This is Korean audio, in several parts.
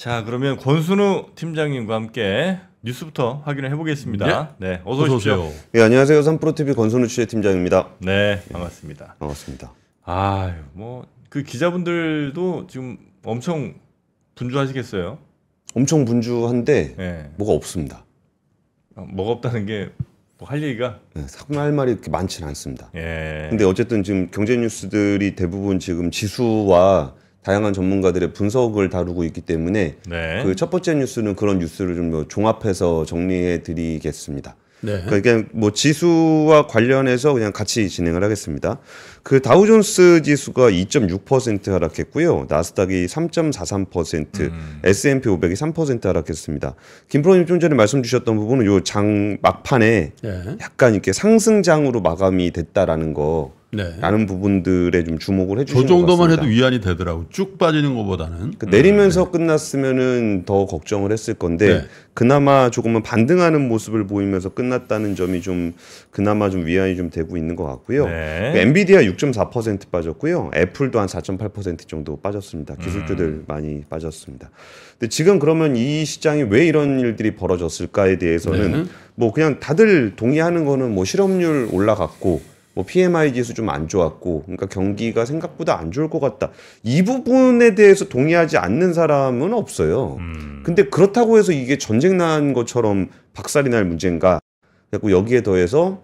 자, 그러면 권순우 팀장님과 함께 뉴스부터 확인을 해보겠습니다. 네, 네 어서, 어서 오십시오. 오세요. 네, 안녕하세요. 삼프로TV 권순우 취재팀장입니다. 네, 반갑습니다. 반갑습니다. 아유, 뭐, 그 기자분들도 지금 엄청 분주하시겠어요? 엄청 분주한데, 네. 뭐가 없습니다. 아, 뭐가 없다는 게 뭐 할 얘기가 네, 예, 할 말이 그렇게 많지는 않습니다. 예. 근데 어쨌든 지금 경제 뉴스들이 대부분 지금 지수와 다양한 전문가들의 분석을 다루고 있기 때문에 네. 그첫 번째 뉴스는 그런 뉴스를 좀 뭐 종합해서 정리해 드리겠습니다. 네. 그러니까 뭐 지수와 관련해서 그냥 같이 진행을 하겠습니다. 그 다우존스 지수가 2.6% 하락했고요. 나스닥이 3.43%, 음. S&P 500이 3% 하락했습니다. 김프로님 좀 전에 말씀 주셨던 부분은 요장 막판에 네. 약간 이렇게 상승장으로 마감이 됐다라는 거 네. 라는 부분들에 좀 주목을 해주시는 저 정도만 해도 위안이 되더라고. 쭉 빠지는 것보다는 그 내리면서 음, 네. 끝났으면은 더 걱정을 했을 건데 네. 그나마 조금은 반등하는 모습을 보이면서 끝났다는 점이 좀 그나마 좀 위안이 좀 되고 있는 것 같고요. 네. 그 엔비디아 6.4% 빠졌고요. 애플도 한 4.8% 정도 빠졌습니다. 기술주들 음. 많이 빠졌습니다. 근데 지금 그러면 이 시장이 왜 이런 일들이 벌어졌을까에 대해서는 네. 뭐 그냥 다들 동의하는 거는 뭐 실업률 올라갔고 뭐 PMI 지수 좀 안 좋았고 그러니까 경기가 생각보다 안 좋을 것 같다 이 부분에 대해서 동의하지 않는 사람은 없어요. 음. 근데 그렇다고 해서 이게 전쟁 난 것처럼 박살이 날 문제인가? 그리고 여기에 더해서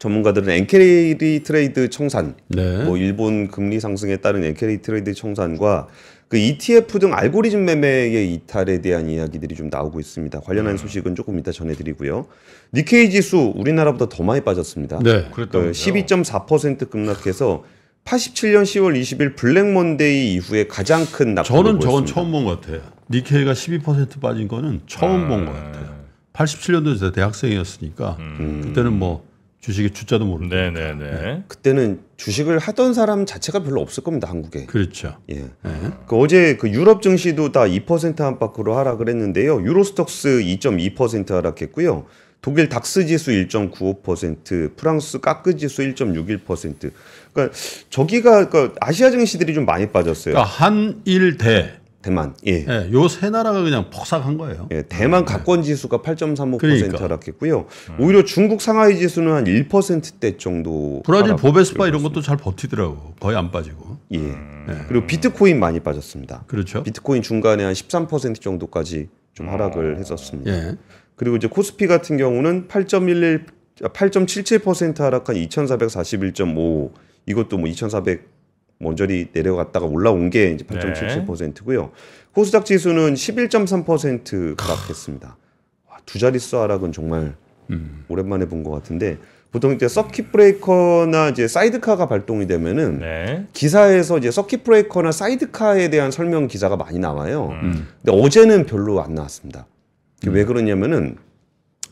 전문가들은 엔케리 트레이드 청산, 네. 뭐 일본 금리 상승에 따른 엔케리 트레이드 청산과 그 ETF 등 알고리즘 매매의 이탈에 대한 이야기들이 좀 나오고 있습니다. 관련한 음. 소식은 조금 이따 전해드리고요. 니케이 지수 우리나라보다 더 많이 빠졌습니다. 네, 그 그랬다12.4% 급락해서 87년 10월 20일 블랙먼데이 이후에 가장 큰 낙폭을 저는 보였습니다. 저건 처음 본 것 같아요. 니케이가 12% 빠진 거는 처음 아... 본것 같아요. 87년도에 대학생이었으니까 음... 그때는 뭐 주식의 주자도 모르는. 네네네. 네. 네. 그때는 주식을 하던 사람 자체가 별로 없을 겁니다 한국에. 그렇죠. 예. 네. 그 어제 그 유럽 증시도 다 2% 안팎으로 하락그랬는데요 유로스톡스 2.2% 하락했고요. 독일 닥스 지수 1.95%, 프랑스 까크 지수 1.61%. 그러니까 저기가 그러니까 아시아 증시들이 좀 많이 빠졌어요. 그러니까 한일 대 대만. 예. 예 요 세 나라가 그냥 폭삭한 거예요. 예, 대만 네. 가권 지수가 8.35%라겠고요. 그러니까. 락했니요 음. 오히려 중국 상하이 지수는 한 1%대 정도. 브라질 보베스파 이런 것도 잘 버티더라고. 거의 안 빠지고. 예. 예. 그리고 비트코인 많이 빠졌습니다. 그렇죠. 비트코인 중간에 한 13% 정도까지 좀 하락을 아. 했었습니다. 예. 그리고 이제 코스피 같은 경우는 8.11 8.77% 하락한 2,441.5 이것도 뭐2,400 먼저리 내려갔다가 올라온 게 이제 8.77%고요. 코스닥 지수는 11.3% 하락했습니다. 아, 두 자릿수 하락은 정말 음. 오랜만에 본 것 같은데 보통 이제 서킷 브레이커나 이제 사이드카가 발동이 되면은 네. 기사에서 이제 서킷 브레이커나 사이드카에 대한 설명 기사가 많이 나와요. 음. 근데 어제는 별로 안 나왔습니다. 음. 왜 그러냐면은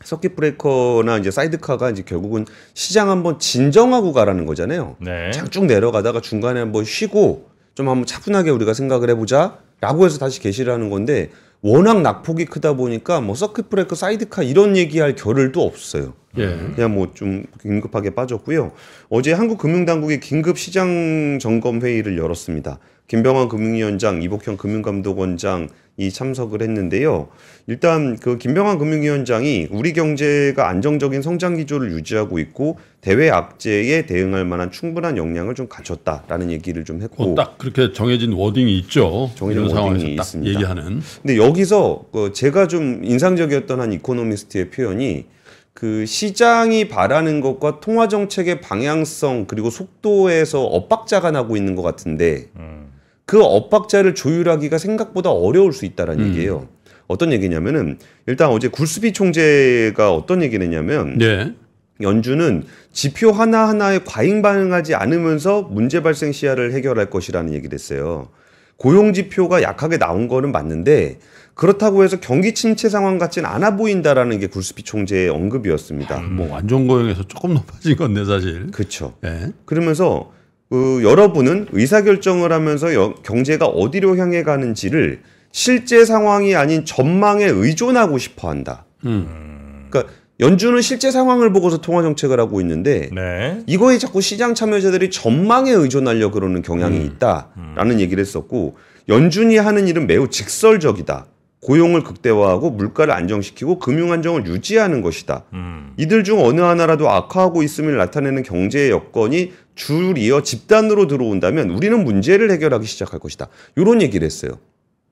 서킷 브레이커나 이제 사이드카가 이제 결국은 시장 한번 진정하고 가라는 거잖아요. 네. 쭉 내려가다가 중간에 한번 쉬고 좀 한번 차분하게 우리가 생각을 해보자라고 해서 다시 게시를 하는 건데 워낙 낙폭이 크다 보니까 뭐 서킷 브레이커 사이드카 이런 얘기할 겨를도 없어요. 예. 그냥 뭐 좀 긴급하게 빠졌고요. 어제 한국금융당국이 긴급 시장 점검 회의를 열었습니다. 김병환 금융위원장, 이복현 금융감독원장이 참석을 했는데요. 일단 그 김병환 금융위원장이 우리 경제가 안정적인 성장 기조를 유지하고 있고 대외 악재에 대응할 만한 충분한 역량을 좀 갖췄다라는 얘기를 좀 했고 어, 딱 그렇게 정해진 워딩이 있죠. 정해진 워딩이 있습니다. 얘기하는. 근데 여기서 그 제가 좀 인상적이었던 한 이코노미스트의 표현이 그 시장이 바라는 것과 통화 정책의 방향성 그리고 속도에서 엇박자가 나고 있는 것 같은데 음. 그 엇박자를 조율하기가 생각보다 어려울 수 있다라는 음. 얘기예요. 어떤 얘기냐면은 일단 어제 굴스비 총재가 어떤 얘기를 했냐면 네. 연준은 지표 하나하나에 과잉 반응하지 않으면서 문제 발생 시야를 해결할 것이라는 얘기를 했어요. 고용 지표가 약하게 나온 거는 맞는데 그렇다고 해서 경기 침체 상황 같진 않아 보인다라는 게 굴스피 총재의 언급이었습니다. 아, 뭐 완전 고용에서 조금 높아진 건데 사실. 그렇죠. 네. 그러면서 그 여러분은 의사결정을 하면서 여, 경제가 어디로 향해 가는지를 실제 상황이 아닌 전망에 의존하고 싶어 한다. 음. 그러니까 연준은 실제 상황을 보고서 통화 정책을 하고 있는데 네. 이거에 자꾸 시장 참여자들이 전망에 의존하려 그러는 경향이 음. 있다라는 음. 얘기를 했었고 연준이 하는 일은 매우 직설적이다. 고용을 극대화하고 물가를 안정시키고 금융 안정을 유지하는 것이다. 음. 이들 중 어느 하나라도 악화하고 있음을 나타내는 경제의 여건이 줄이어 집단으로 들어온다면 우리는 문제를 해결하기 시작할 것이다. 이런 얘기를 했어요.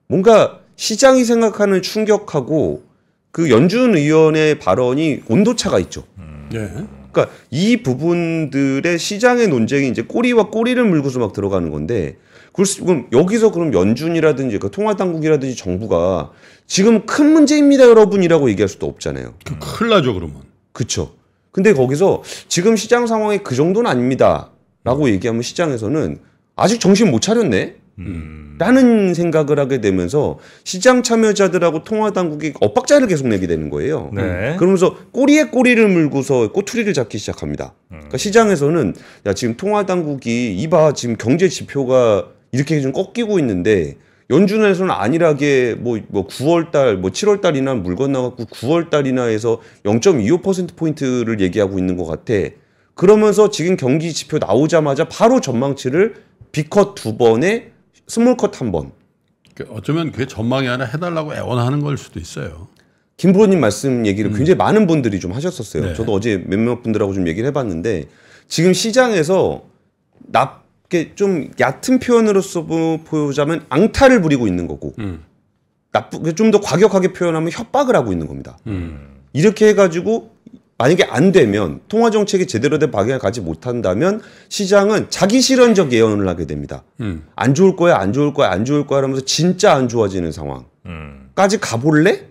뭔가 시장이 생각하는 충격하고 그 연준 의원의 발언이 온도차가 있죠. 음. 네. 그러니까 이 부분들의 시장의 논쟁이 이제 꼬리와 꼬리를 물고서 막 들어가는 건데 그럼 여기서 그럼 연준이라든지 그 통화당국이라든지 정부가 지금 큰 문제입니다 여러분이라고 얘기할 수도 없잖아요. 그 큰일 나죠 그러면. 그렇죠. 근데 거기서 지금 시장 상황이 그 정도는 아닙니다. 라고 얘기하면 시장에서는 아직 정신 못 차렸네? 음. 라는 생각을 하게 되면서 시장 참여자들하고 통화당국이 엇박자를 계속 내게 되는 거예요. 네. 그러면서 꼬리에 꼬리를 물고서 꼬투리를 잡기 시작합니다. 음. 그러니까 시장에서는 야 지금 통화당국이 이봐 지금 경제 지표가 이렇게 좀 꺾이고 있는데 연준에서는 안일하게 뭐, 뭐 9월달, 뭐 7월달이나 물 건너갖고 9월달이나 해서 0.25%포인트를 얘기하고 있는 것 같아. 그러면서 지금 경기 지표 나오자마자 바로 전망치를 비컷 두 번에 스몰컷 한 번. 그 어쩌면 그게 전망이 하나 해달라고 애원하는 걸 수도 있어요. 김 부모님 말씀 얘기를 음. 굉장히 많은 분들이 좀 하셨었어요. 네. 저도 어제 몇몇 분들하고 좀 얘기를 해봤는데 지금 시장에서 낮게 좀 얕은 표현으로서 보자면 앙탈을 부리고 있는 거고 음. 나쁘 좀더 과격하게 표현하면 협박을 하고 있는 겁니다. 음. 이렇게 해가지고 만약에 안 되면 통화 정책이 제대로 된 방향을 가지 못한다면 시장은 자기 실현적 예언을 하게 됩니다. 음. 안 좋을 거야, 안 좋을 거야, 안 좋을 거야 하면서 진짜 안 좋아지는 상황까지 음. 가볼래?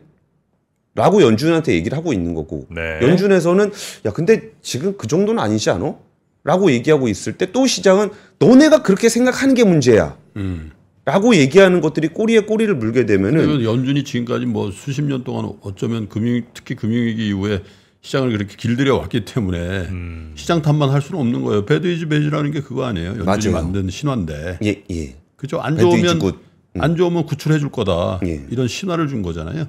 라고 연준한테 얘기를 하고 있는 거고 네. 연준에서는 야 근데 지금 그 정도는 아니지 않어? 라고 얘기하고 있을 때 또 시장은 너네가 그렇게 생각하는 게 문제야. 음. 라고 얘기하는 것들이 꼬리에 꼬리를 물게 되면은 연준이 지금까지 뭐 수십 년 동안 어쩌면 금융 특히 금융위기 이후에 시장을 그렇게 길들여 왔기 때문에 음. 시장 탓만 할 수는 없는 거예요. 배드이즈 배지라는 게 그거 아니에요. 연준이 맞아 만든 신화인데. 예, 예. 그죠? 안 좋으면 음. 안 좋으면 구출해 줄 거다. 예. 이런 신화를 준 거잖아요.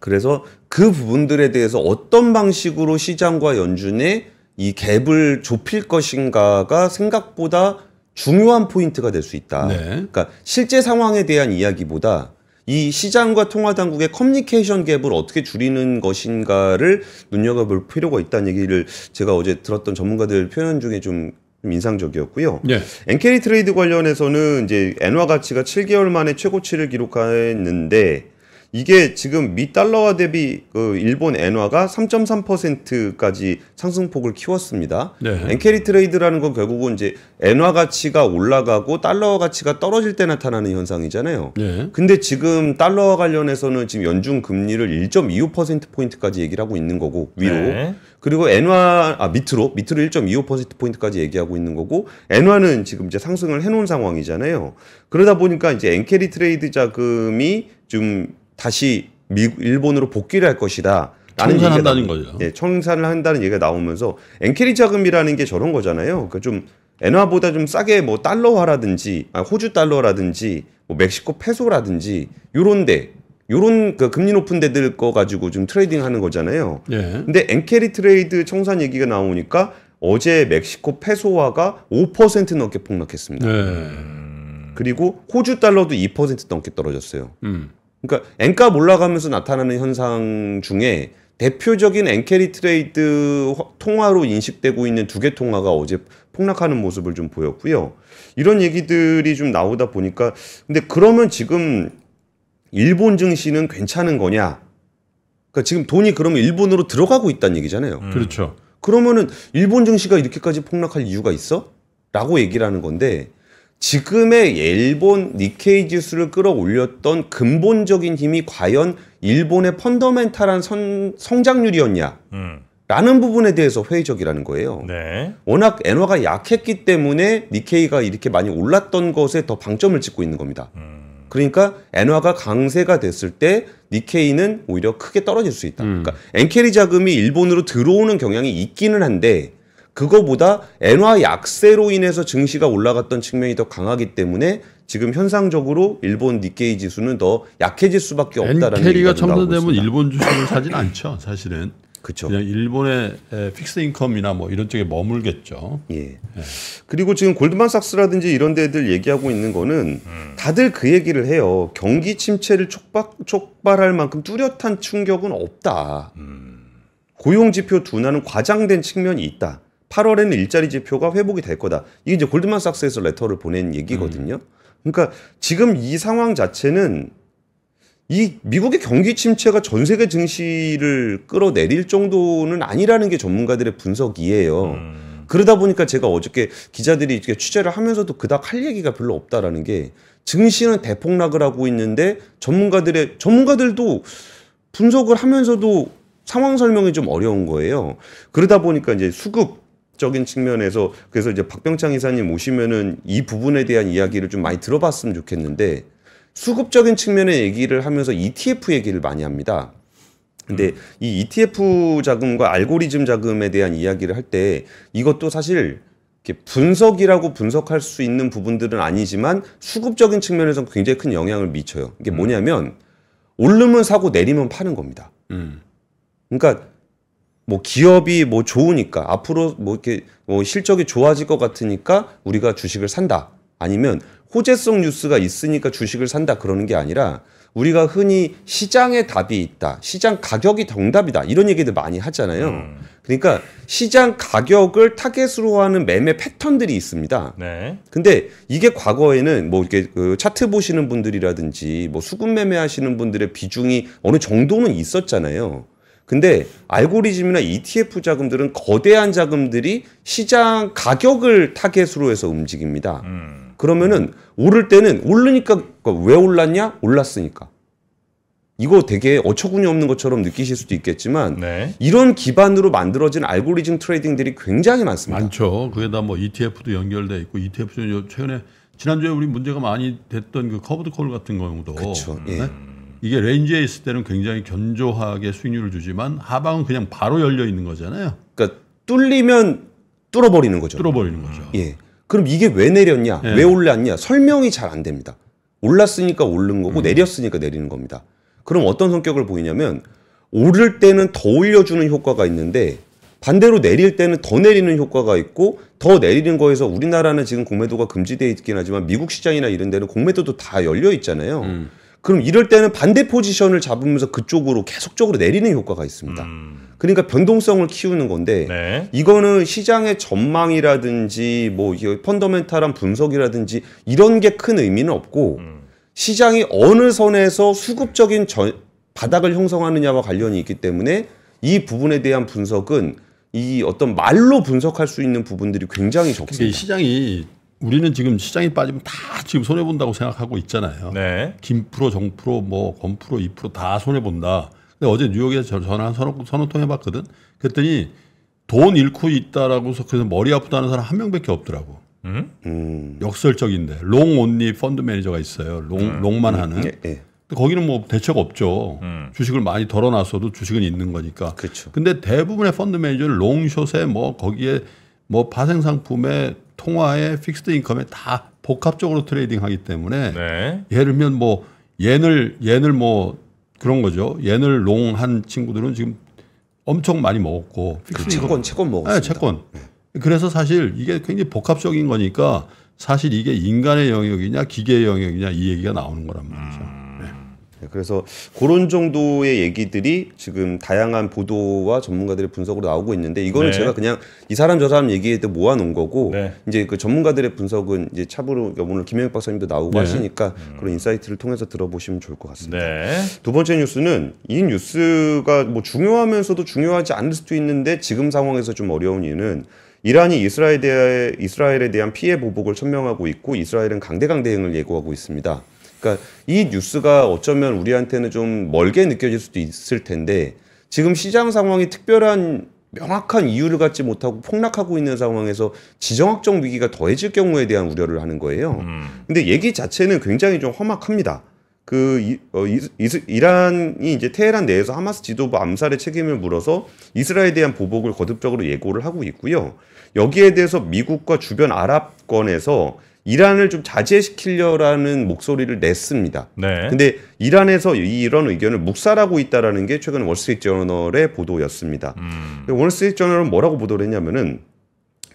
그래서 그 부분들에 대해서 어떤 방식으로 시장과 연준의 이 갭을 좁힐 것인가가 생각보다 중요한 포인트가 될 수 있다. 네. 그러니까 실제 상황에 대한 이야기보다 이 시장과 통화당국의 커뮤니케이션 갭을 어떻게 줄이는 것인가를 눈여겨볼 필요가 있다는 얘기를 제가 어제 들었던 전문가들 표현 중에 좀 인상적이었고요. 예. 네. 엔케리 트레이드 관련해서는 이제 엔화 가치가 7개월 만에 최고치를 기록했는데 이게 지금 미 달러화 대비 그 일본 엔화가 3.3%까지 상승폭을 키웠습니다. 네. 엔캐리 트레이드라는 건 결국은 이제 엔화 가치가 올라가고 달러 가치가 떨어질 때 나타나는 현상이잖아요. 네. 근데 지금 달러와 관련해서는 지금 연중 금리를 1.25% 포인트까지 얘기를 하고 있는 거고 위로 네. 그리고 엔화 아 밑으로 밑으로 1.25% 포인트까지 얘기하고 있는 거고 엔화는 지금 이제 상승을 해놓은 상황이잖아요. 그러다 보니까 이제 엔캐리 트레이드 자금이 좀 다시 미국, 일본으로 복귀를 할 것이다. 라는 청산한다는 거죠. 예, 청산을 한다는 얘기가 나오면서 엔케리 자금이라는 게 저런 거잖아요. 그러니까 좀 엔화보다 좀 싸게 뭐 달러화라든지 아니, 호주 달러라든지 뭐 멕시코 페소라든지 요런데 요런 그 금리 높은 데들 거 가지고 좀 트레이딩 하는 거잖아요. 예. 근데 엔케리 트레이드 청산 얘기가 나오니까 어제 멕시코 페소화가 5% 넘게 폭락했습니다. 예. 그리고 호주 달러도 2% 넘게 떨어졌어요. 음. 그러니까 N값 올라가면서 나타나는 현상 중에 대표적인 엔캐리 트레이드 통화로 인식되고 있는 두 개 통화가 어제 폭락하는 모습을 좀 보였고요. 이런 얘기들이 좀 나오다 보니까 근데 그러면 지금 일본 증시는 괜찮은 거냐? 그러니까 지금 돈이 그러면 일본으로 들어가고 있다는 얘기잖아요. 음. 그렇죠. 그러면은 일본 증시가 이렇게까지 폭락할 이유가 있어? 라고 얘기를 하는 건데 지금의 일본 니케이 지수를 끌어올렸던 근본적인 힘이 과연 일본의 펀더멘탈한 선, 성장률이었냐. 음. 라는 부분에 대해서 회의적이라는 거예요. 네. 워낙 엔화가 약했기 때문에 니케이가 이렇게 많이 올랐던 것에 더 방점을 찍고 있는 겁니다. 음. 그러니까 엔화가 강세가 됐을 때 니케이는 오히려 크게 떨어질 수 있다. 음. 그러니까 엔캐리 자금이 일본으로 들어오는 경향이 있기는 한데 그거보다 엔화 약세로 인해서 증시가 올라갔던 측면이 더 강하기 때문에 지금 현상적으로 일본 니케이 지수는 더 약해질 수밖에 없다라는 엔캐리가 첨단되면 일본 주식을 사진 않죠 사실은 그렇죠. 그냥 일본의 픽스 인컴이나 뭐 이런 쪽에 머물겠죠. 예. 예. 그리고 지금 골드만삭스라든지 이런 데들 얘기하고 있는 거는 음. 다들 그 얘기를 해요. 경기 침체를 촉박, 촉발할 만큼 뚜렷한 충격은 없다. 음. 고용 지표 둔화는 과장된 측면이 있다. 8월에는 일자리 지표가 회복이 될 거다. 이게 이제 골드만삭스에서 레터를 보낸 얘기거든요. 음. 그러니까 지금 이 상황 자체는 이 미국의 경기 침체가 전 세계 증시를 끌어내릴 정도는 아니라는 게 전문가들의 분석이에요. 음. 그러다 보니까 제가 어저께 기자들이 이렇게 취재를 하면서도 그닥 할 얘기가 별로 없다라는 게 증시는 대폭락을 하고 있는데 전문가들의 전문가들도 분석을 하면서도 상황 설명이 좀 어려운 거예요. 그러다 보니까 이제 수급 적인 측면에서 그래서 이제 박병창 이사님 오시면은 이 부분에 대한 이야기를 좀 많이 들어봤으면 좋겠는데 수급적인 측면의 얘기를 하면서 ETF 얘기를 많이 합니다. 근데 음. 이 ETF 자금과 알고리즘 자금에 대한 이야기를 할 때 이것도 사실 이렇게 분석이라고 분석할 수 있는 부분들은 아니지만 수급적인 측면에서 굉장히 큰 영향을 미쳐요. 이게 음. 뭐냐면 오르면 사고 내리면 파는 겁니다. 음. 그러니까 뭐 기업이 뭐 좋으니까 앞으로 뭐 이렇게 뭐 실적이 좋아질 것 같으니까 우리가 주식을 산다. 아니면 호재성 뉴스가 있으니까 주식을 산다 그러는 게 아니라 우리가 흔히 시장의 답이 있다. 시장 가격이 정답이다. 이런 얘기들 많이 하잖아요. 음. 그러니까 시장 가격을 타겟으로 하는 매매 패턴들이 있습니다. 네. 근데 이게 과거에는 뭐 이렇게 그 차트 보시는 분들이라든지 뭐 수급 매매 하시는 분들의 비중이 어느 정도는 있었잖아요. 근데 알고리즘이나 ETF 자금들은 거대한 자금들이 시장 가격을 타겟으로 해서 움직입니다. 음. 그러면은 오를 때는 오르니까 왜 올랐냐? 올랐으니까. 이거 되게 어처구니 없는 것처럼 느끼실 수도 있겠지만 네. 이런 기반으로 만들어진 알고리즘 트레이딩들이 굉장히 많습니다. 많죠. 그게다뭐 ETF도 연결돼 있고 ETF 최근에 지난주에 우리 문제가 많이 됐던 그 커브드 콜 같은 경우도 그렇죠. 네. 예. 이게 레인지에 있을 때는 굉장히 견조하게 수익률을 주지만 하방은 그냥 바로 열려 있는 거잖아요. 그러니까 뚫리면 뚫어버리는 거죠. 뚫어버리는 거죠. 음. 예. 그럼 이게 왜 내렸냐, 예. 왜 올랐냐 설명이 잘 안 됩니다. 올랐으니까 오른 거고 음. 내렸으니까 내리는 겁니다. 그럼 어떤 성격을 보이냐면 오를 때는 더 올려주는 효과가 있는데 반대로 내릴 때는 더 내리는 효과가 있고 더 내리는 거에서 우리나라는 지금 공매도가 금지돼 있긴 하지만 미국 시장이나 이런 데는 공매도도 다 열려 있잖아요. 음. 그럼 이럴 때는 반대 포지션을 잡으면서 그쪽으로 계속적으로 내리는 효과가 있습니다. 음. 그러니까 변동성을 키우는 건데 네. 이거는 시장의 전망이라든지 뭐 펀더멘탈한 분석이라든지 이런 게 큰 의미는 없고 음. 시장이 어느 선에서 수급적인 저, 바닥을 형성하느냐와 관련이 있기 때문에 이 부분에 대한 분석은 이 어떤 말로 분석할 수 있는 부분들이 굉장히 적습니다. 시장이 우리는 지금 시장이 빠지면 다 지금 손해 본다고 생각하고 있잖아요. 네. 김프로, 정프로, 뭐 건프로, 이프로 다 손해 본다. 근데 어제 뉴욕에서 전화 한 서너, 서너 통 해봤거든. 그랬더니 돈 잃고 있다라고 해서 그래서 머리 아프다는 사람 한 명밖에 없더라고. 음? 음? 역설적인데 롱 온리 펀드 매니저가 있어요. 롱 음. 롱만 음. 하는. 예, 예. 근데 거기는 뭐 대책 없죠. 음. 주식을 많이 덜어놨어도 주식은 있는 거니까. 그렇 근데 대부분의 펀드 매니저는 롱숏에 뭐 거기에 뭐 파생 상품에 통화에 픽스드 인컴에 다 복합적으로 트레이딩하기 때문에 네. 예를 들면 뭐 옌을 옌을 뭐 그런 거죠. 옌을 롱한 친구들은 지금 엄청 많이 먹었고 그 채권 채권 먹었어요. 네, 채권. 네. 그래서 사실 이게 굉장히 복합적인 거니까 사실 이게 인간의 영역이냐 기계의 영역이냐 이 얘기가 나오는 거란 말이죠. 음. 네, 그래서 그런 정도의 얘기들이 지금 다양한 보도와 전문가들의 분석으로 나오고 있는데 이거는 네. 제가 그냥 이 사람 저 사람 얘기에 대해 모아놓은 거고 네. 이제 그 전문가들의 분석은 이제 차부로 오늘 김영익 박사님도 나오고 네. 하시니까 음. 그런 인사이트를 통해서 들어보시면 좋을 것 같습니다. 네. 두 번째 뉴스는 이 뉴스가 뭐 중요하면서도 중요하지 않을 수도 있는데 지금 상황에서 좀 어려운 이유는 이란이 이스라엘에, 대한 피해 보복을 천명하고 있고 이스라엘은 강대강 대응을 예고하고 있습니다. 그러니까 이 뉴스가 어쩌면 우리한테는 좀 멀게 느껴질 수도 있을 텐데 지금 시장 상황이 특별한 명확한 이유를 갖지 못하고 폭락하고 있는 상황에서 지정학적 위기가 더해질 경우에 대한 우려를 하는 거예요. 음. 근데 얘기 자체는 굉장히 좀 험악합니다. 그 이, 어, 이, 이란이 이제 테헤란 내에서 하마스 지도부 암살의 책임을 물어서 이스라엘에 대한 보복을 거듭적으로 예고를 하고 있고요. 여기에 대해서 미국과 주변 아랍권에서 이란을 좀 자제시키려라는 목소리를 냈습니다. 네. 근데 이란에서 이런 의견을 묵살하고 있다라는 게 최근 월스트리트저널의 보도였습니다. 음. 월스트리트저널은 뭐라고 보도를 했냐면은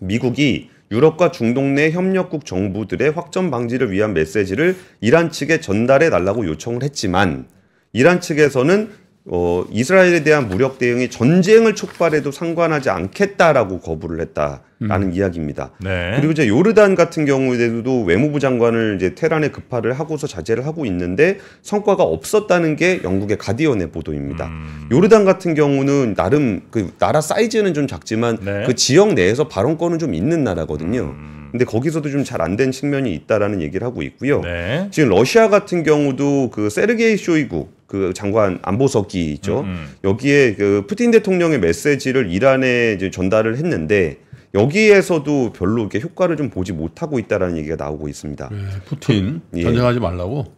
미국이 유럽과 중동 내 협력국 정부들의 확전 방지를 위한 메시지를 이란 측에 전달해 달라고 요청을 했지만 이란 측에서는 어, 이스라엘에 대한 무력 대응이 전쟁을 촉발해도 상관하지 않겠다라고 거부를 했다라는 음. 이야기입니다. 네. 그리고 이제 요르단 같은 경우에도 외무부 장관을 이제 테란에 급파를 하고서 자제를 하고 있는데 성과가 없었다는 게 영국의 가디언의 보도입니다. 음. 요르단 같은 경우는 나름 그 나라 사이즈는 좀 작지만 네. 그 지역 내에서 발언권은 좀 있는 나라거든요. 음. 근데 거기서도 좀 잘 안 된 측면이 있다라는 얘기를 하고 있고요. 네. 지금 러시아 같은 경우도 그 세르게이 쇼이구 그 장관 안보석이 있죠. 음, 음, 여기에 그 푸틴 대통령의 메시지를 이란에 이제 전달을 했는데 여기에서도 별로 이렇게 효과를 좀 보지 못하고 있다라는 얘기가 나오고 있습니다. 네, 푸틴 그, 전쟁하지 말라고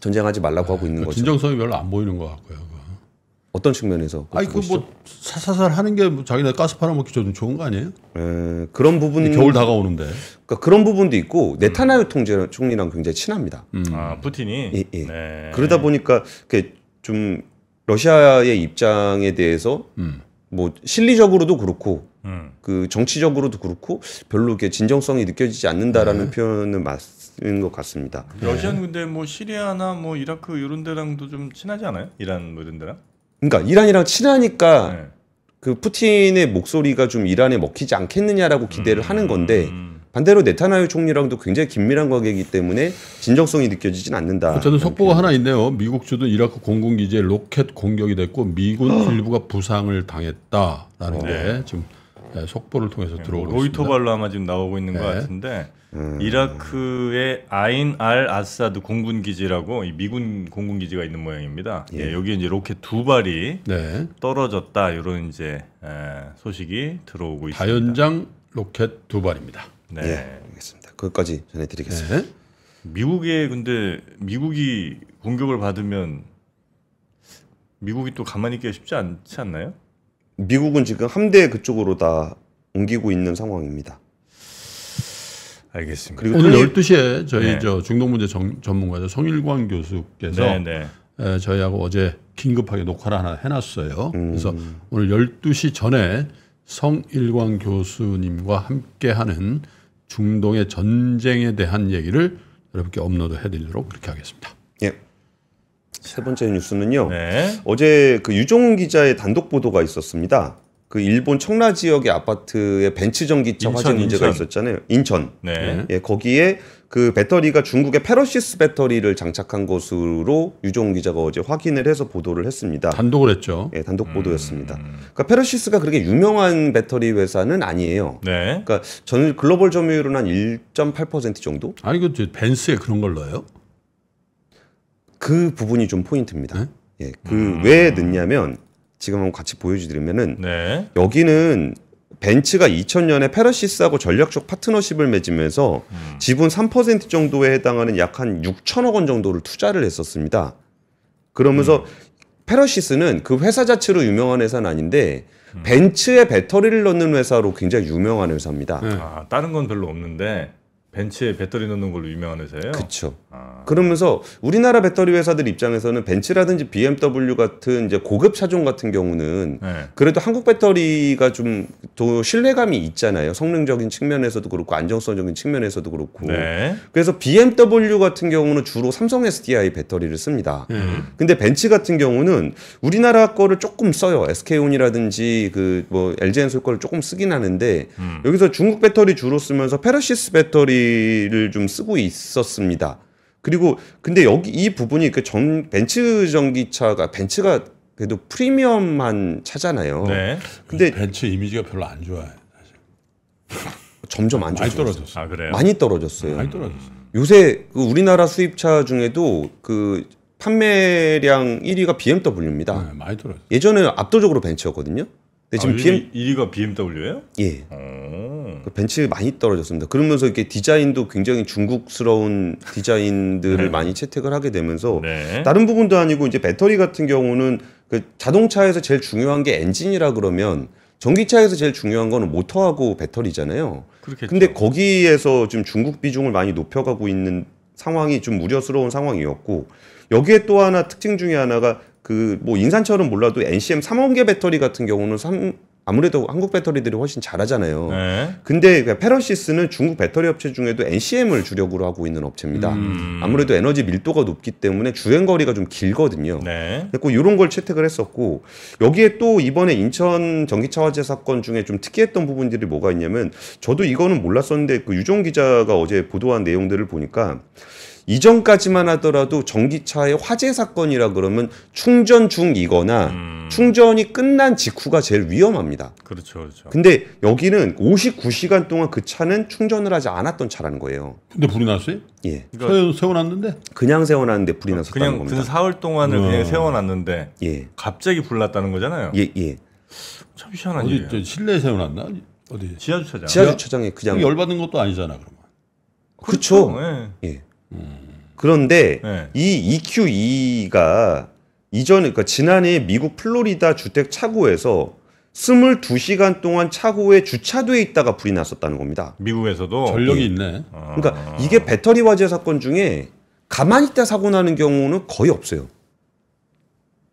전쟁하지 말라고 네, 하고 있는 예, 거죠. 진정성이 별로 안 보이는 것 같고요. 어떤 측면에서? 아니 그뭐 사사살 하는 게 뭐 자기네 가스 팔아먹기 좀 좋은 거 아니에요? 에, 예, 그런 부분 겨울 다가오는데. 그러니까 그런 부분도 있고 네타나유 통제 총리랑 굉장히 친합니다. 음. 아 푸틴이. 예, 예. 네. 그러다 보니까 그좀 러시아의 입장에 대해서 음. 뭐 실리적으로도 그렇고 음. 그 정치적으로도 그렇고 별로 이렇게 진정성이 느껴지지 않는다라는 네. 표현은 맞. 인것 같습니다. 러시아는 근데 뭐 시리아나 뭐 이라크 이런 데랑도 좀 친하지 않아요? 이란 뭐 이런 데랑? 그러니까 이란이랑 친하니까 네. 그 푸틴의 목소리가 좀 이란에 먹히지 않겠느냐라고 기대를 음, 하는 건데 음. 반대로 네타나유 총리랑도 굉장히 긴밀한 관계이기 때문에 진정성이 느껴지진 않는다. 어, 저는 속보가 하나 있네요. 미국 주둔 이라크 공군 기지에 로켓 공격이 됐고 미군 일부가 부상을 당했다라는 어. 게 지금 네, 속보를 통해서 예, 뭐 들어오고 뭐, 로이터 발로 아마 지금 나오고 있는 네. 것 예. 같은데 음. 이라크의 아인 알 아사드 공군 기지라고 미군 공군 기지가 있는 모양입니다. 예. 예, 여기 이제 로켓 두 발이 네. 떨어졌다 이런 이제 에, 소식이 들어오고 있습니다. 다연장 로켓 두 발입니다. 네, 예, 알겠습니다. 그것까지 전해드리겠습니다. 네. 미국에 근데 미국이 공격을 받으면 미국이 또 가만히 있기가 쉽지 않지 않나요? 미국은 지금 함대 그쪽으로 다 옮기고 있는 상황입니다. 알겠습니다. 그리고 오늘 12시에 저희 네. 저 중동 문제 정, 전문가죠. 성일광 교수께서 네, 네. 에, 저희하고 어제 긴급하게 녹화를 하나 해놨어요. 음. 그래서 오늘 12시 전에 성일광 교수님과 함께하는 중동의 전쟁에 대한 얘기를 여러분께 업로드 해드리도록 그렇게 하겠습니다. 세 번째 뉴스는요. 네. 어제 그 유종훈 기자의 단독 보도가 있었습니다. 그 일본 청라 지역의 아파트에 벤츠 전기차 인천, 화재 문제가 인천. 있었잖아요. 인천. 네. 예, 거기에 그 배터리가 중국의 페러시스 배터리를 장착한 것으로 유종훈 기자가 어제 확인을 해서 보도를 했습니다. 단독을 했죠. 예, 단독 음. 보도였습니다. 음... 그러니까 페러시스가 그렇게 유명한 배터리 회사는 아니에요. 네. 그러니까 전 글로벌 점유율은 한 1.8% 정도? 아니 그 벤츠에 그런 걸넣어요 그 부분이 좀 포인트입니다. 네? 예, 그왜 음. 넣냐면 지금 한번 같이 보여드리면은 네. 여기는 벤츠가 2000년에 페러시스하고 전략적 파트너십을 맺으면서 음. 지분 3% 정도에 해당하는 약 한 6천억 원 정도를 투자를 했었습니다. 그러면서 음. 페러시스는 그 회사 자체로 유명한 회사는 아닌데 음. 벤츠에 배터리를 넣는 회사로 굉장히 유명한 회사입니다. 네. 아, 다른 건 별로 없는데 벤츠에 배터리 넣는 걸로 유명한 회사예요. 그렇죠. 아. 그러면서 우리나라 배터리 회사들 입장에서는 벤츠라든지 BMW 같은 이제 고급 차종 같은 경우는 네. 그래도 한국 배터리가 좀 더 신뢰감이 있잖아요. 성능적인 측면에서도 그렇고 안정성적인 측면에서도 그렇고. 네. 그래서 BMW 같은 경우는 주로 삼성 SDI 배터리를 씁니다. 음. 근데 벤츠 같은 경우는 우리나라 거를 조금 써요. SK온이라든지 그 뭐 LG엔솔 거를 조금 쓰긴 하는데 음. 여기서 중국 배터리 주로 쓰면서 페러시스 배터리 에지를좀 쓰고 있었습니다. 그리고 근데 여기 이 부분이 그전 벤츠 전기차가 벤츠가 그래도 프리미엄만 차잖아요. 네. 근데 벤츠 이미지가 별로 안 좋아요. 사실. 점점 안좋아요 많이 떨어졌어요. 아, 그래요? 많이 떨어졌어요. 많이 떨어졌어요. 요새 그 우리나라 수입차 중에도 그 판매량 1위가 BMW입니다. 네, 많이 떨어졌어요. 예전에 압도적으로 벤츠였거든요. 근데 네, 지금 아, BM 1위가 BMW예요? 예. 아. 어. 그 벤츠 많이 떨어졌습니다. 그러면서 이렇게 디자인도 굉장히 중국스러운 디자인들을 네. 많이 채택을 하게 되면서 네. 다른 부분도 아니고 이제 배터리 같은 경우는 그 자동차에서 제일 중요한 게 엔진이라 그러면 전기차에서 제일 중요한 거는 모터하고 배터리잖아요. 그렇겠죠. 근데 거기에서 지금 중국 비중을 많이 높여가고 있는 상황이 좀 우려스러운 상황이었고 여기에 또 하나 특징 중에 하나가 그뭐 인산철은 몰라도 NCM 3원계 배터리 같은 경우는 3, 아무래도 한국 배터리들이 훨씬 잘하잖아요. 네. 근데 그 페러시스는 중국 배터리 업체 중에도 NCM을 주력으로 하고 있는 업체입니다. 음. 아무래도 에너지 밀도가 높기 때문에 주행 거리가 좀 길거든요. 네. 그리고 이런 걸 채택을 했었고 여기에 또 이번에 인천 전기차화재 사건 중에 좀 특이했던 부분들이 뭐가 있냐면 저도 이거는 몰랐었는데 그 유종 기자가 어제 보도한 내용들을 보니까 이전까지만 하더라도 전기차의 화재 사건이라 그러면 충전 중이거나 음. 충전이 끝난 직후가 제일 위험합니다. 그렇죠, 그렇죠. 근데 여기는 59시간 동안 그 차는 충전을 하지 않았던 차라는 거예요. 근데 불이 났어요? 예. 그러니까 세, 워놨는데 그냥 세워놨는데 불이 어, 났었다는 겁니다. 그 사흘 동안을 음. 그냥 세워놨는데 예. 갑자기 불 났다는 거잖아요. 예, 예. 참 희한한 어디 저 실내에 세워놨나? 어디? 지하 주차장. 지하 주차장에 그냥 열받은 것도 아니잖아, 그러면. 그렇죠. 그렇죠. 예. 예. 그런데 네. 이 EQE가 이전 에 그러니까 지난해 미국 플로리다 주택 차고에서 22시간 동안 차고에 주차돼 있다가 불이 났었다는 겁니다. 미국에서도 전력이 예. 있네. 아. 그러니까 아... 이게 배터리 화재 사건 중에 가만히 있다 사고 나는 경우는 거의 없어요.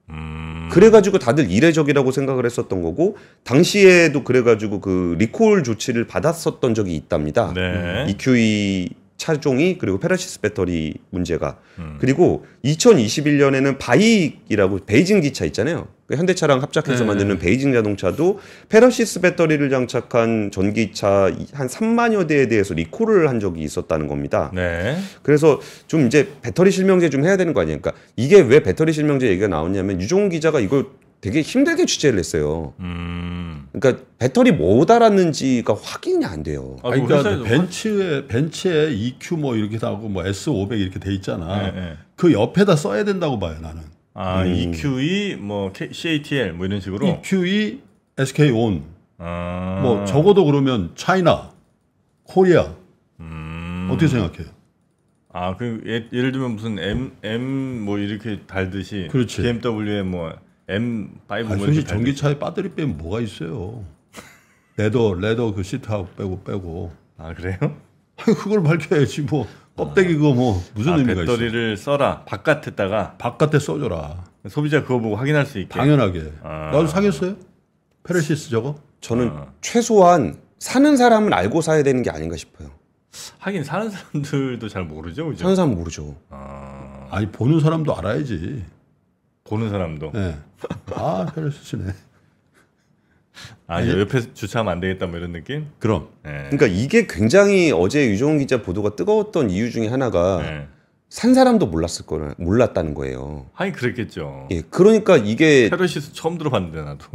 음. 그래가지고 다들 이례적이라고 생각을 했었던 거고 당시에도 그래가지고 그 리콜 조치를 받았었던 적이 있답니다. 네. EQE 차종이 그리고 페라시스 배터리 문제가 음. 그리고 2021년에는 바이익이라고 베이징 기차 있잖아요. 그 현대차랑 합작해서 네. 만드는 베이징 자동차도 페라시스 배터리를 장착한 전기차 한 3만여 대에 대해서 리콜을 한 적이 있었다는 겁니다. 네. 그래서 좀 이제 배터리 실명제 좀 해야 되는 거 아니에요? 그러니까 이게 왜 배터리 실명제 얘기가 나오냐면 유종 기자가 이걸 되게 힘들게 취재를 했어요. 음. 그러니까 배터리 못알았는지가 뭐 확인이 안 돼요. 아, 뭐 그러니까 벤츠에 벤츠에 EQ 뭐 이렇게 하고뭐 S500 이렇게 돼 있잖아. 네, 네. 그 옆에다 써야 된다고 봐요 나는. 아 음. EQE e 뭐 CATL 뭐 이런 식으로. EQE SK 온. 아. 뭐 적어도 그러면 차이나, 코리아. 음. 어떻게 생각해요? 아그 예, 예를 들면 무슨 M M 뭐 이렇게 달듯이 그렇지. BMW에 뭐 M5 아, 솔직히 전기차에 배터리 빼면 뭐가 있어요? 레더 레더 그 시트하고 빼고 빼고. 아 그래요? 그걸 밝혀야지 뭐 껍데기 그거 뭐 무슨 아, 의미가 있어? 배터리를 써라 바깥에다가 바깥에 써줘라. 소비자 그거 보고 확인할 수 있게. 당연하게. 아. 나도 사겠어요. 페르시스 저거. 저는 아. 최소한 사는 사람은 알고 사야 되는 게 아닌가 싶어요. 하긴 사는 사람들도 잘 모르죠. 그죠? 사는 사람 모르죠. 아... 니 보는 사람도 알아야지. 보는 사람도. 네. 아, 혈를 수치네. 아, 아 옆에 주차하면 안 되겠다 뭐 이런 느낌? 그럼. 네. 그러니까 이게 굉장히 어제 유종훈 기자 보도가 뜨거웠던 이유 중에 하나가 네. 산 사람도 몰랐을 거를 몰랐다는 거예요. 하니 그랬겠죠. 예, 그러니까 이게 페르시스 처음 들어봤는데 나도.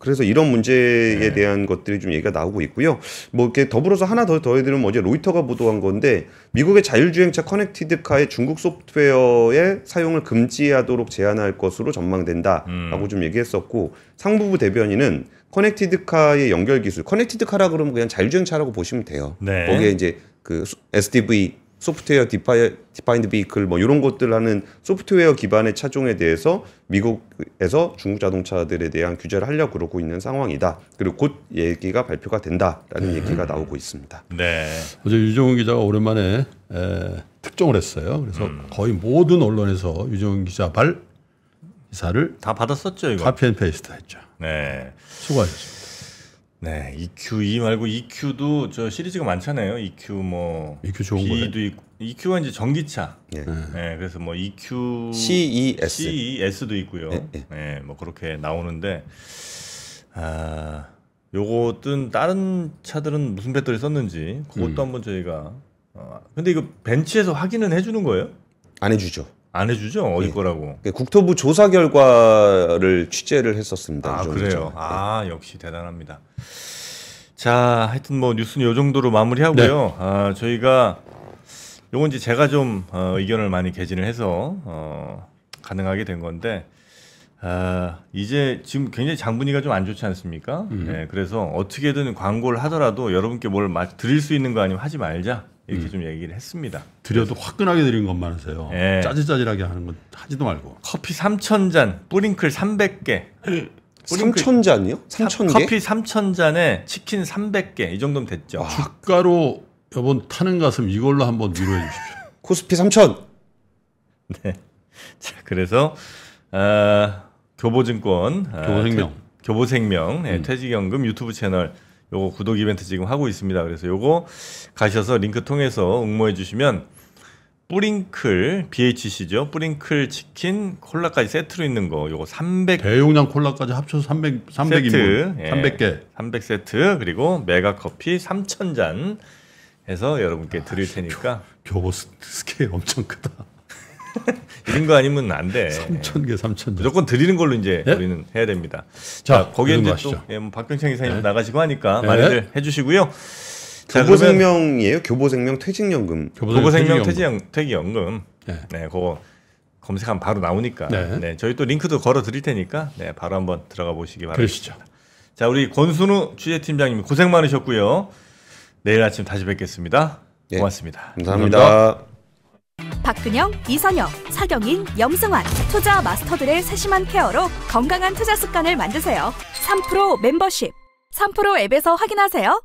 그래서 이런 문제에 네. 대한 것들이 좀 얘기가 나오고 있고요. 뭐 이렇게 더불어서 하나 더 더해드리면 어제 로이터가 보도한 건데 미국의 자율주행차 커넥티드카의 중국 소프트웨어의 사용을 금지하도록 제한할 것으로 전망된다라고 음. 좀 얘기했었고 상부부 대변인은 커넥티드카의 연결 기술, 커넥티드카라 그러면 그냥 자율주행차라고 보시면 돼요. 네. 거기에 이제 그 SDV 소프트웨어 디파이, 디파인드 비클 뭐 이런 것들 하는 소프트웨어 기반의 차종에 대해서 미국에서 중국 자동차들에 대한 규제를 하려고 그러고 있는 상황이다. 그리고 곧 얘기가 발표가 된다라는 네. 얘기가 나오고 있습니다. 네. 어제 유정훈 기자가 오랜만에 에, 특종을 했어요. 그래서 음. 거의 모든 언론에서 유정훈 기자 발 기사를 다 받았었죠. 이거. 카피 앤 페이스트 했죠. 네. 수고하셨습니다. 네, EQ2 e 말고 EQ도 저 시리즈가 많잖아요. EQ 뭐 EQ 좋은 B도 있고 EQ가 이제 전기차. 예. 네, 그래서 뭐 EQ CES CES도 있고요. 예, 예. 네, 뭐 그렇게 나오는데 아, 요것은 다른 차들은 무슨 배터리 썼는지 그것도 음. 한번 저희가 어, 근데 이거 벤치에서 확인은 해 주는 거예요? 안해 주죠. 안 해주죠 어디 네. 거라고. 그 국토부 조사 결과를 취재를 했었습니다. 아 그래요. 전. 아 네. 역시 대단합니다. 자 하여튼 뭐 뉴스는 이 정도로 마무리하고요. 네. 아 저희가 요건 이제 제가 좀 어, 의견을 많이 개진을 해서 어, 가능하게 된 건데 아, 이제 지금 굉장히 장분위가 좀 안 좋지 않습니까? 음. 네, 그래서 어떻게든 광고를 하더라도 여러분께 뭘 드릴 수 있는 거 아니면 하지 말자. 이렇게 음. 좀 얘기를 했습니다. 드려도 화끈하게 드린 것만 하세요. 예. 짜질짜질하게 하는 건 하지도 말고. 커피 3천 잔, 뿌링클 300개. 뿌링클, 3천 잔이요? 3천 개? 커피 3천 잔에 치킨 300개 이 정도면 됐죠. 와. 주가로 여번 타는 가슴 이걸로 한번 위로해 주십시오. 코스피 3천. 네. 자 그래서 어, 교보증권, 교보생명, 아, 교보생명 네, 퇴직연금 유튜브 채널 요거 구독 이벤트 지금 하고 있습니다. 그래서 요거 가셔서 링크 통해서 응모해 주시면 뿌링클 BHC죠. 뿌링클 치킨 콜라까지 세트로 있는 거 요거 300 대용량 콜라까지 합쳐서 300 300 세트, 예, 300개. 300 세트 그리고 메가 커피 3,000잔 해서 여러분께 드릴 아, 테니까 아, 교, 교 스케일 엄청 크다. 드린 거 아니면 안 돼. 3천 개, 3천 개. 무조건 드리는 걸로 이제 네? 우리는 해야 됩니다. 자, 자 거기에 이제 또 예, 뭐 박병창 이사님 네. 나가시고 하니까 네. 많이들 해주시고요. 교보생명이에요? 교보생명 퇴직연금. 교보생명 퇴직연, 퇴직연금. 네. 네, 그거 검색하면 바로 나오니까. 네. 네. 저희 또 링크도 걸어 드릴 테니까 네, 바로 한번 들어가 보시기 바랍니다. 그러시죠. 자, 우리 권순우 취재팀장님 고생 많으셨고요. 내일 아침 다시 뵙겠습니다. 네. 고맙습니다. 감사합니다. 감사합니다. 박근영, 이선영, 사경인 염승환 투자 마스터들의 세심한 케어로 건강한 투자 습관을 만드세요. 3프로 멤버십 3프로 앱에서 확인하세요.